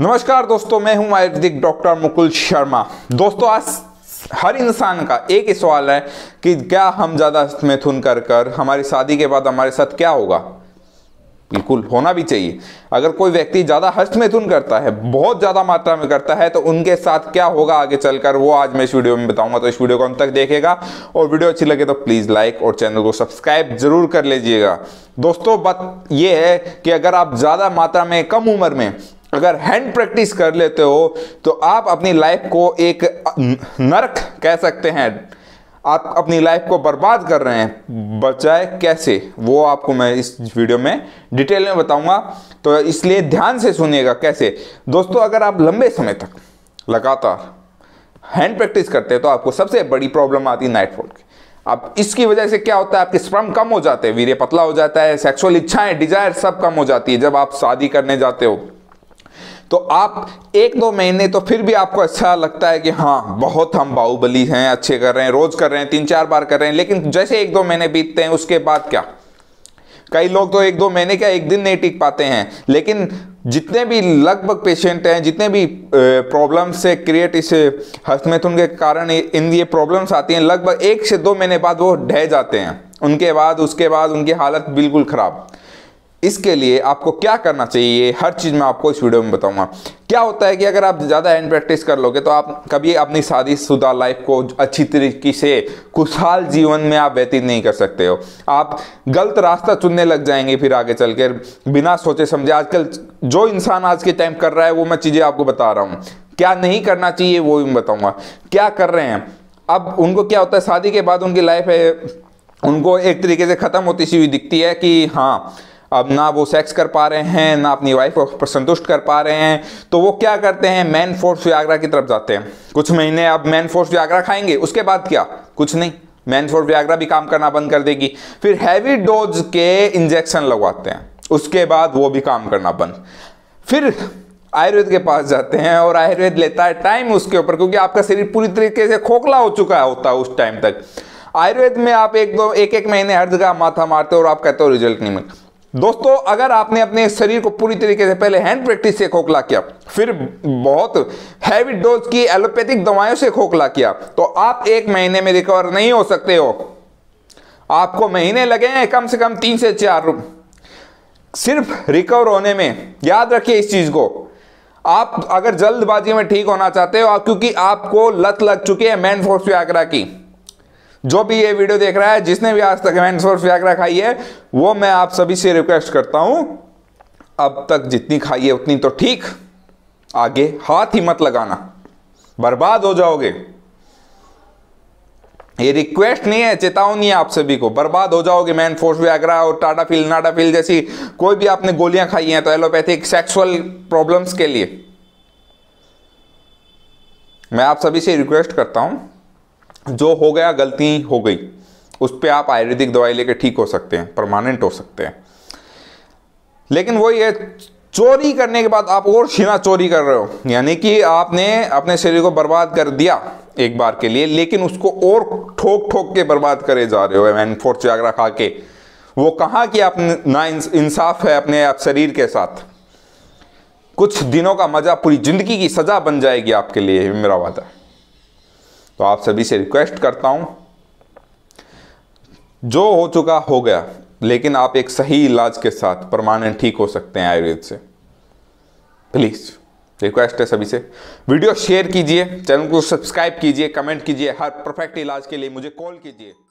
नमस्कार दोस्तों मैं हूं आयुर्वेदिक डॉक्टर मुकुल शर्मा दोस्तों आज हर इंसान का एक ही सवाल है कि क्या हम ज़्यादा मैथुन कर कर हमारी शादी के बाद हमारे साथ क्या होगा बिल्कुल होना भी चाहिए अगर कोई व्यक्ति ज़्यादा हस्तमैथुन करता है बहुत ज़्यादा मात्रा में करता है तो उनके साथ क्या होगा आगे चलकर वो आज मैं इस वीडियो में बताऊंगा तो इस वीडियो को अंत तक देखेगा और वीडियो अच्छी लगे तो प्लीज़ लाइक और चैनल को सब्सक्राइब जरूर कर लीजिएगा दोस्तों बात यह है कि अगर आप ज़्यादा मात्रा में कम उम्र में अगर हैंड प्रैक्टिस कर लेते हो तो आप अपनी लाइफ को एक नरक कह सकते हैं आप अपनी लाइफ को बर्बाद कर रहे हैं बचाए कैसे वो आपको मैं इस वीडियो में डिटेल में बताऊंगा तो इसलिए ध्यान से सुनिएगा कैसे दोस्तों अगर आप लंबे समय तक लगातार हैंड प्रैक्टिस करते हैं तो आपको सबसे बड़ी प्रॉब्लम आती है नाइटफॉल की अब इसकी वजह से क्या होता है आपके स्प्रम कम हो जाते हैं वीर्य पतला हो जाता है सेक्सुअल इच्छाएं डिजायर सब कम हो जाती है जब आप शादी करने जाते हो तो आप एक दो महीने तो फिर भी आपको अच्छा लगता है कि हाँ बहुत हम बाहुबली हैं अच्छे कर रहे हैं रोज कर रहे हैं तीन चार बार कर रहे हैं लेकिन जैसे एक दो महीने बीतते हैं उसके बाद क्या कई लोग तो एक दो महीने क्या एक दिन नहीं टिक पाते हैं लेकिन जितने भी लगभग पेशेंट हैं जितने भी प्रॉब्लम से क्रिएट इस हस्तमैथुन के कारण इन ये प्रॉब्लम्स आती हैं लगभग एक से दो महीने बाद वो ढह जाते हैं उनके बाद उसके बाद उनकी हालत बिल्कुल ख़राब इसके लिए आपको क्या करना चाहिए हर चीज़ मैं आपको इस वीडियो में बताऊंगा क्या होता है कि अगर आप ज़्यादा हैंड प्रैक्टिस कर लोगे तो आप कभी अपनी शादी शुदा लाइफ को अच्छी तरीके से खुशहाल जीवन में आप व्यतीत नहीं कर सकते हो आप गलत रास्ता चुनने लग जाएंगे फिर आगे चल बिना सोचे समझे आजकल जो इंसान आज के टाइम कर रहा है वो मैं चीज़ें आपको बता रहा हूँ क्या नहीं करना चाहिए वो भी मैं क्या कर रहे हैं अब उनको क्या होता है शादी के बाद उनकी लाइफ है उनको एक तरीके से ख़त्म होती सी हुई दिखती है कि हाँ अब ना वो सेक्स कर पा रहे हैं ना अपनी वाइफ को संतुष्ट कर पा रहे हैं तो वो क्या करते हैं मैन फोर्स व्यागरा की तरफ जाते हैं कुछ महीने अब मैन फोर्स व्यागरा खाएंगे उसके बाद क्या कुछ नहीं मैन फोर्स व्यागरा भी काम करना बंद कर देगी फिर हैवी डोज के इंजेक्शन लगवाते हैं उसके बाद वो भी काम करना बंद फिर आयुर्वेद के पास जाते हैं और आयुर्वेद लेता है टाइम उसके ऊपर क्योंकि आपका शरीर पूरी तरीके से खोखला हो चुका है होता है उस टाइम तक आयुर्वेद में आप एक दो एक एक महीने हर जगह माथा मारते हो और आप कहते हो रिजल्ट नहीं मिलता दोस्तों अगर आपने अपने शरीर को पूरी तरीके से पहले हैंड प्रैक्टिस से खोखला किया फिर बहुत हैवी डोज की एलोपैथिक दवाओं से खोखला किया तो आप एक महीने में रिकवर नहीं हो सकते हो आपको महीने लगे हैं कम से कम तीन से चार रूप सिर्फ रिकवर होने में याद रखिए इस चीज को आप अगर जल्दबाजी में ठीक होना चाहते हो क्योंकि आपको लत लग चुकी है मैन फोर्स व्याग्रा की जो भी ये वीडियो देख रहा है जिसने भी आज तक हैंड और व्याग्रा खाई है वो मैं आप सभी से रिक्वेस्ट करता हूं अब तक जितनी खाई है उतनी तो ठीक आगे हाथ ही मत लगाना बर्बाद हो जाओगे ये रिक्वेस्ट नहीं है चेतावनी है आप सभी को बर्बाद हो जाओगे मैन फोर्स आगरा और नाटा फील जैसी कोई भी आपने गोलियां खाई हैं तो एलोपैथिक सेक्सुअल प्रॉब्लम्स के लिए मैं आप सभी से रिक्वेस्ट करता हूं जो हो गया गलती हो गई उस पर आप आयुर्वेदिक दवाई लेके ठीक हो सकते हैं परमानेंट हो सकते हैं लेकिन वही है चोरी करने के बाद आप और छीना चोरी कर रहे हो यानी कि आपने अपने शरीर को बर्बाद कर दिया एक बार के लिए लेकिन उसको और ठोक ठोक के बर्बाद करे जा रहे हो एन फोर चागरा खा के वो कहाँ कि आप ना इंसाफ है अपने आप शरीर के साथ कुछ दिनों का मजा पूरी जिंदगी की सजा बन जाएगी आपके लिए मेरा वादा तो आप सभी से रिक्वेस्ट करता हूं जो हो चुका हो गया लेकिन आप एक सही इलाज के साथ परमानेंट ठीक हो सकते हैं आयुर्वेद से प्लीज़ रिक्वेस्ट है सभी से वीडियो शेयर कीजिए चैनल को सब्सक्राइब कीजिए कमेंट कीजिए हर परफेक्ट इलाज के लिए मुझे कॉल कीजिए